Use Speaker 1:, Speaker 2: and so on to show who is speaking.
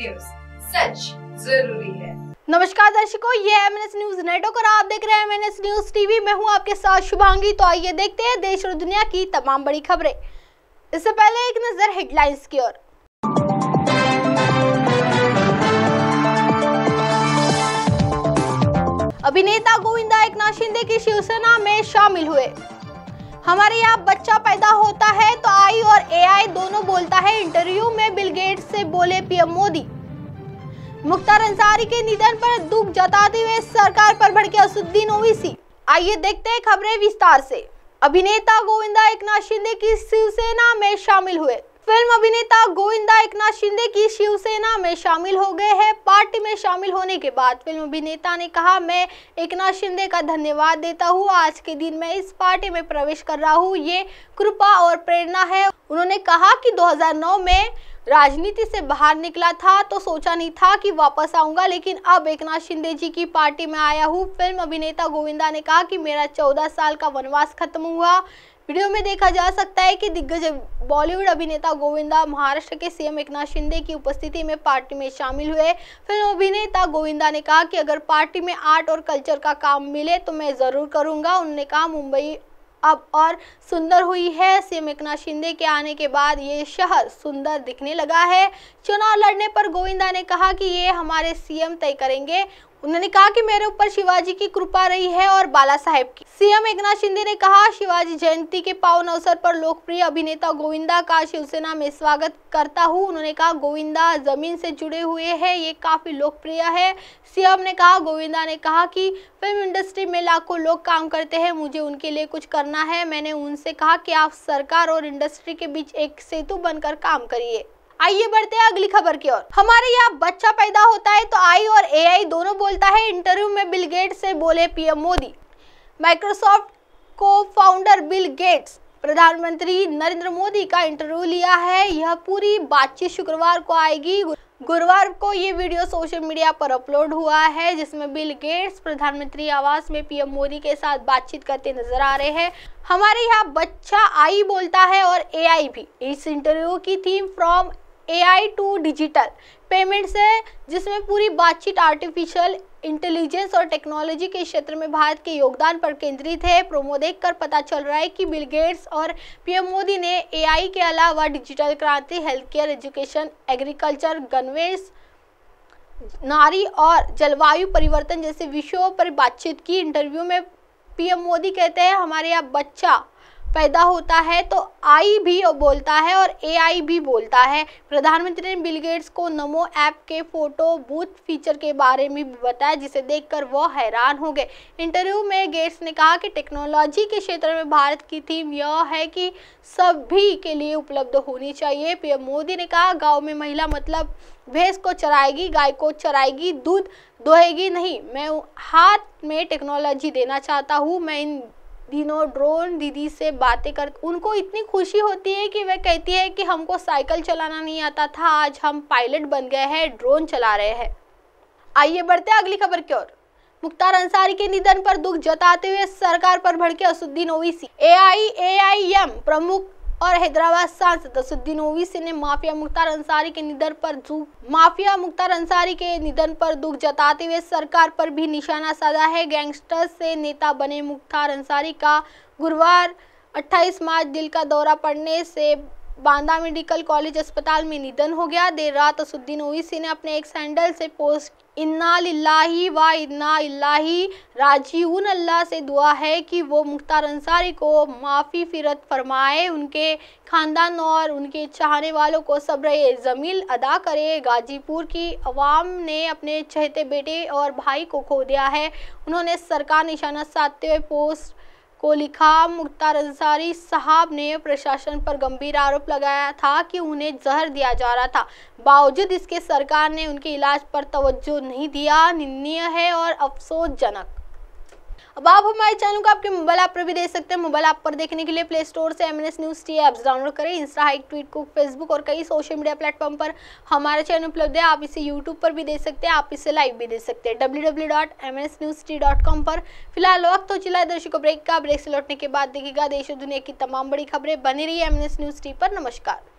Speaker 1: news सच जरूरी है नमस्कार दर्शकों ये M N S news network और आप देख रहे हैं M N S news TV मैं हूँ आपके साथ शुभांगी तो आइए देखते हैं देश और दुनिया की तमाम बड़ी खबरें इससे पहले एक नजर हेडलाइंस की ओर अभिनेता गोविंदा एक शिंदे की शिवसेना में शामिल हुए हमारे यहाँ बच्चा पैदा होता है तो आई और एआई दोनों बोलता है इंटरव्यू में बिल गेट्स से बोले पीएम मोदी मुख्तार अंसारी के निधन पर दुख जताते हुए सरकार पर भड़के असुद्दीन ओवीसी आइए देखते हैं खबरें विस्तार से अभिनेता गोविंदा एकनाथ शिंदे की शिवसेना में शामिल हुए फिल्म अभिनेता गोविंदा एकनाथ शिंदे की शिवसेना में शामिल हो गए हैं पार्टी में शामिल होने के बाद फिल्म अभिनेता ने कहा मैं एकनाथ शिंदे का धन्यवाद देता हूँ आज के दिन मैं इस पार्टी में प्रवेश कर रहा हूँ ये कृपा और प्रेरणा है उन्होंने कहा कि 2009 में राजनीति से बाहर निकला था तो सोचा नहीं था कि वापस आऊंगा लेकिन अब एक नाथ शिंदे जी की पार्टी में आया हूँ फिल्म अभिनेता गोविंदा ने कहा कि मेरा चौदह साल का वनवास खत्म हुआ वीडियो में देखा जा सकता है कि दिग्गज बॉलीवुड अभिनेता गोविंदा महाराष्ट्र के सीएम एकनाथ शिंदे की उपस्थिति में पार्टी में शामिल हुए फिल्म अभिनेता गोविंदा ने कहा कि अगर पार्टी में आर्ट और कल्चर का काम मिले तो मैं ज़रूर करूँगा उनने कहा मुंबई अब और सुंदर हुई है सीएम एकनाथ शिंदे के आने के बाद ये शहर सुंदर दिखने लगा है चुनाव लड़ने पर गोविंदा ने कहा कि ये हमारे सीएम तय करेंगे उन्होंने कहा कि मेरे ऊपर शिवाजी की कृपा रही है और बाला साहेब की सीएम एकनाथ शिंदे ने कहा शिवाजी जयंती के पावन अवसर पर लोकप्रिय अभिनेता गोविंदा का शिवसेना में स्वागत करता हूं उन्होंने कहा गोविंदा जमीन से जुड़े हुए हैं ये काफी लोकप्रिय है सीएम ने कहा गोविंदा ने कहा कि फिल्म इंडस्ट्री में लाखों लोग काम करते हैं मुझे उनके लिए कुछ करना है मैंने उनसे कहा कि आप सरकार और इंडस्ट्री के बीच एक सेतु बनकर काम करिए आइए बढ़ते हैं अगली खबर की ओर हमारे यहाँ बच्चा पैदा होता आई और एआई दोनों बोलता है इंटरव्यू में बिल गेट्स से बोले पीएम मोदी माइक्रोसॉफ्ट को फाउंडर बिल गेट्स प्रधानमंत्री नरेंद्र मोदी का इंटरव्यू लिया है यह पूरी बातचीत शुक्रवार को आएगी गुरुवार को ये वीडियो सोशल मीडिया पर अपलोड हुआ है जिसमें बिल गेट्स प्रधानमंत्री आवास में पीएम मोदी के साथ बातचीत करते नजर आ रहे हैं हमारे यहाँ बच्चा आई बोलता है और एआई भी इस इंटरव्यू की theme from AI to digital payments है जिसमें पूरी बातचीत आर्टिफिशियल इंटेलिजेंस और टेक्नोलॉजी के क्षेत्र में भारत के योगदान पर केंद्रित है प्रोमो देखकर पता चल रहा है कि बिल गेट्स और पीएम मोदी ने एआई के अलावा डिजिटल क्रांति हेल्थ केयर एजुकेशन एग्रीकल्चर गनवेज नारी और जलवायु परिवर्तन जैसे विषयों पर बातचीत की इंटरव्यू में पीएम मोदी कहते हैं हमारे यहाँ बच्चा पैदा होता है तो आई भी बोलता है और एआई भी बोलता है प्रधानमंत्री ने बिल गेट्स को नमो ऐप के फोटो बूथ फीचर के बारे में भी बताया जिसे देखकर वह हैरान हो गए इंटरव्यू में गेट्स ने कहा कि टेक्नोलॉजी के क्षेत्र में भारत की थीम यह है कि सभी के लिए उपलब्ध होनी चाहिए पीएम मोदी ने कहा गाँव में महिला मतलब भैंस को चराएगी गाय को चराएगी दूध दोहेगी नहीं मैं हाथ में टेक्नोलॉजी देना चाहता हूँ मैं इन दिनों ड्रोन दीदी से बातें कर उनको इतनी खुशी होती है कि वह कहती है कि हमको साइकिल चलाना नहीं आता था आज हम पायलट बन गए हैं ड्रोन चला रहे हैं आइए बढ़ते हैं अगली खबर की ओर मुख्तार अंसारी के निधन पर दुख जताते हुए सरकार पर भड़के असुद्दीन ओवैसी एआईएआईएम प्रमुख और हैदराबाद सांसद असुद्दीन ओवीसी ने माफिया मुख्तार अंसारी के निधन पर दुख माफिया मुख्तार अंसारी के निधन पर दुख जताते हुए सरकार पर भी निशाना साधा है गैंगस्टर से नेता बने मुख्तार अंसारी का गुरुवार 28 मार्च दिल का दौरा पड़ने से बांदा मेडिकल कॉलेज अस्पताल में निधन हो गया देर रात असुद्दीन ओवीसी ने अपने एक सैंडल से पोस्ट इन्ना लाही व इन्ना लाही राजीउन अल्लाह से दुआ है कि वो मुख्तार अंसारी को माफ़ी फिरत फरमाए उनके ख़ानदान और उनके चाहने वालों को सब्र ज़मील अदा करे गाजीपुर की आवाम ने अपने चहते बेटे और भाई को खो दिया है उन्होंने सरकार निशाना साधते हुए पोस्ट को लिखा मुख्तार अंसारी साहब ने प्रशासन पर गंभीर आरोप लगाया था कि उन्हें जहर दिया जा रहा था बावजूद इसके सरकार ने उनके इलाज पर तवज्जो नहीं दिया निंदनीय है और अफसोसजनक अब आप हमारे चैनल को आपके मोबाइल ऐप पर भी देख सकते हैं मोबाइल ऐप पर देखने के लिए प्ले स्टोर से M N S news T apps download करें इंस्टा हाइक ट्वीट कुक फेसबुक और कई सोशल मीडिया प्लेटफॉर्म पर हमारा चैनल उपलब्ध है आप इसे यूट्यूब पर भी देख सकते हैं आप इसे लाइव भी देख सकते हैं डब्ल्यू पर फिलहाल वक्त तो चला दर्शकों ब्रेक का ब्रेक से लौटने के बाद देखेगा देश और दुनिया की तमाम बड़ी खबरें बनी रही है M N S news T पर नमस्कार